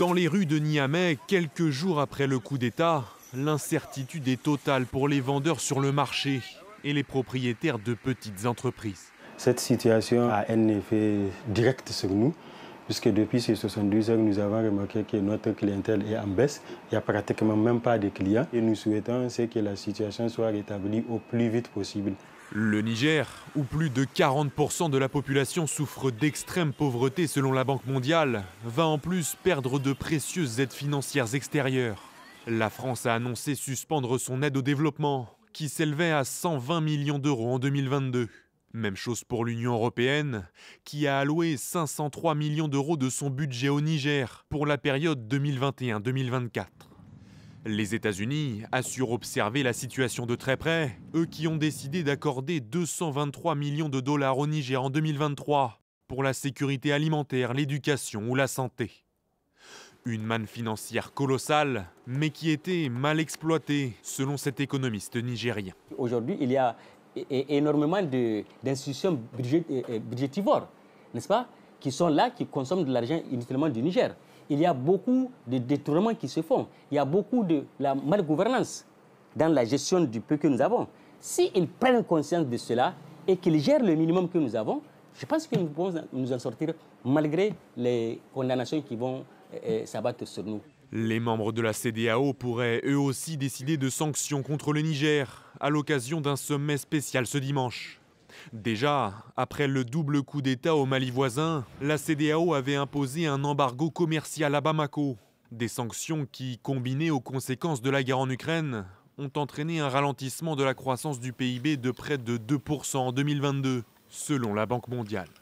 Dans les rues de Niamey, quelques jours après le coup d'État, l'incertitude est totale pour les vendeurs sur le marché et les propriétaires de petites entreprises. Cette situation a un effet direct sur nous, puisque depuis ces 72 heures, nous avons remarqué que notre clientèle est en baisse. Il n'y a pratiquement même pas de clients. Et nous souhaitons que la situation soit rétablie au plus vite possible. Le Niger, où plus de 40% de la population souffre d'extrême pauvreté selon la Banque mondiale, va en plus perdre de précieuses aides financières extérieures. La France a annoncé suspendre son aide au développement, qui s'élevait à 120 millions d'euros en 2022. Même chose pour l'Union européenne, qui a alloué 503 millions d'euros de son budget au Niger pour la période 2021-2024. Les États-Unis assurent observer la situation de très près, eux qui ont décidé d'accorder 223 millions de dollars au Niger en 2023 pour la sécurité alimentaire, l'éducation ou la santé. Une manne financière colossale, mais qui était mal exploitée, selon cet économiste nigérien. Aujourd'hui, il y a énormément d'institutions budgétivores, n'est-ce pas qui sont là, qui consomment de l'argent inutilement du Niger. Il y a beaucoup de détournements qui se font. Il y a beaucoup de la malgouvernance dans la gestion du peu que nous avons. S'ils prennent conscience de cela et qu'ils gèrent le minimum que nous avons, je pense que nous pouvons nous en sortir malgré les condamnations qui vont euh, euh, s'abattre sur nous. Les membres de la CDAO pourraient eux aussi décider de sanctions contre le Niger à l'occasion d'un sommet spécial ce dimanche. Déjà, après le double coup d'État au Mali voisin, la CDAO avait imposé un embargo commercial à Bamako. Des sanctions qui, combinées aux conséquences de la guerre en Ukraine, ont entraîné un ralentissement de la croissance du PIB de près de 2% en 2022, selon la Banque mondiale.